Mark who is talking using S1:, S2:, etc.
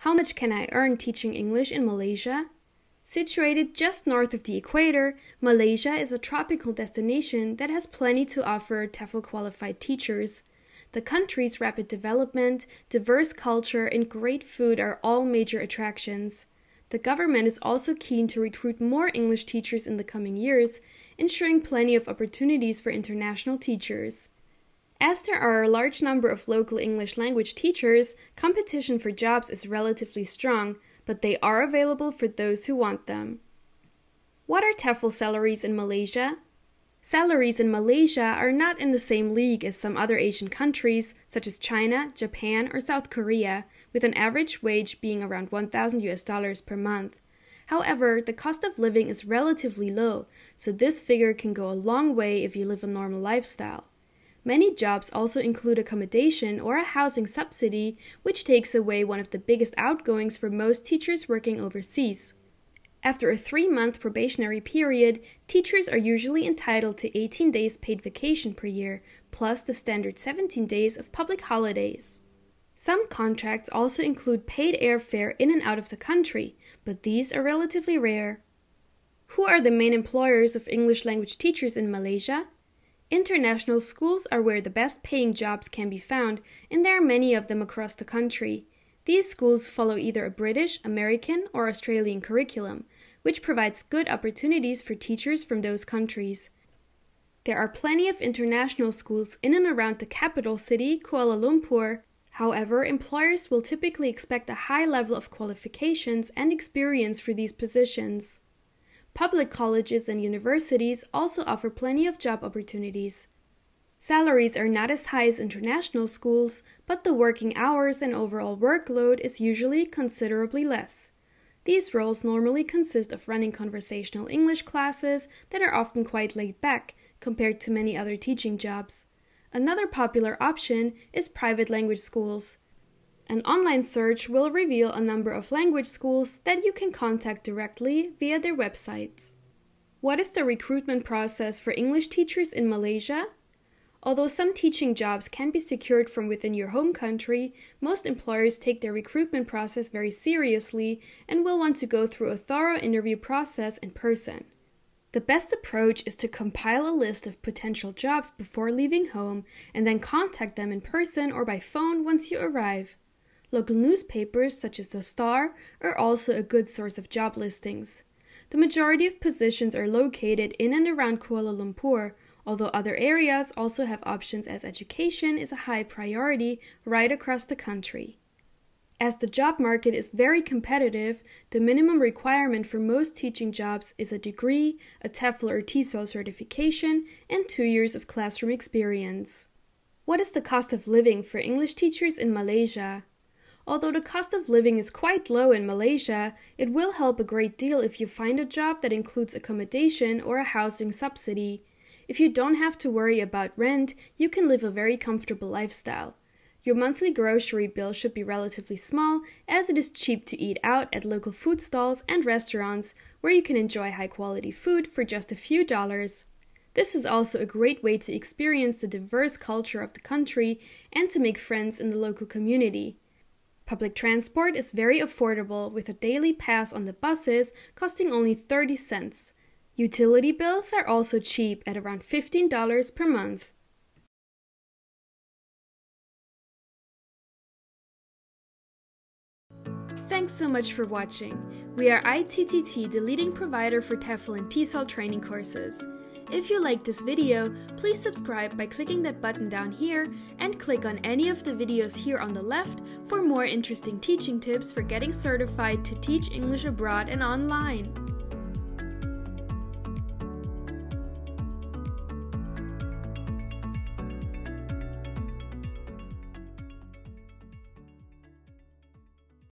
S1: How much can I earn teaching English in Malaysia? Situated just north of the equator, Malaysia is a tropical destination that has plenty to offer TEFL qualified teachers. The country's rapid development, diverse culture, and great food are all major attractions. The government is also keen to recruit more English teachers in the coming years, ensuring plenty of opportunities for international teachers. As there are a large number of local English language teachers, competition for jobs is relatively strong, but they are available for those who want them. What are TEFL salaries in Malaysia? Salaries in Malaysia are not in the same league as some other Asian countries, such as China, Japan, or South Korea, with an average wage being around 1,000 US dollars per month. However, the cost of living is relatively low, so this figure can go a long way if you live a normal lifestyle. Many jobs also include accommodation or a housing subsidy, which takes away one of the biggest outgoings for most teachers working overseas. After a three month probationary period, teachers are usually entitled to 18 days paid vacation per year, plus the standard 17 days of public holidays. Some contracts also include paid airfare in and out of the country, but these are relatively rare. Who are the main employers of English language teachers in Malaysia? International schools are where the best paying jobs can be found, and there are many of them across the country. These schools follow either a British, American, or Australian curriculum, which provides good opportunities for teachers from those countries. There are plenty of international schools in and around the capital city, Kuala Lumpur. However, employers will typically expect a high level of qualifications and experience for these positions. Public colleges and universities also offer plenty of job opportunities. Salaries are not as high as international schools, but the working hours and overall workload is usually considerably less. These roles normally consist of running conversational English classes that are often quite laid back compared to many other teaching jobs. Another popular option is private language schools. An online search will reveal a number of language schools that you can contact directly via their websites. What is the recruitment process for English teachers in Malaysia? Although some teaching jobs can be secured from within your home country, most employers take their recruitment process very seriously and will want to go through a thorough interview process in person. The best approach is to compile a list of potential jobs before leaving home and then contact them in person or by phone once you arrive. Local newspapers, such as The Star, are also a good source of job listings. The majority of positions are located in and around Kuala Lumpur, although other areas also have options as education is a high priority right across the country. As the job market is very competitive, the minimum requirement for most teaching jobs is a degree, a TEFL or TESOL certification, and two years of classroom experience. What is the cost of living for English teachers in Malaysia? Although the cost of living is quite low in Malaysia, it will help a great deal if you find a job that includes accommodation or a housing subsidy. If you don't have to worry about rent, you can live a very comfortable lifestyle. Your monthly grocery bill should be relatively small, as it is cheap to eat out at local food stalls and restaurants where you can enjoy high quality food for just a few dollars. This is also a great way to experience the diverse culture of the country and to make friends in the local community. Public transport is very affordable with a daily pass on the buses costing only 30 cents. Utility bills are also cheap at around $15 per month. Thanks so much for watching. We are ITTT, the leading provider for TEFL and TESOL training courses. If you like this video, please subscribe by clicking that button down here and click on any of the videos here on the left for more interesting teaching tips for getting certified to teach English abroad and online.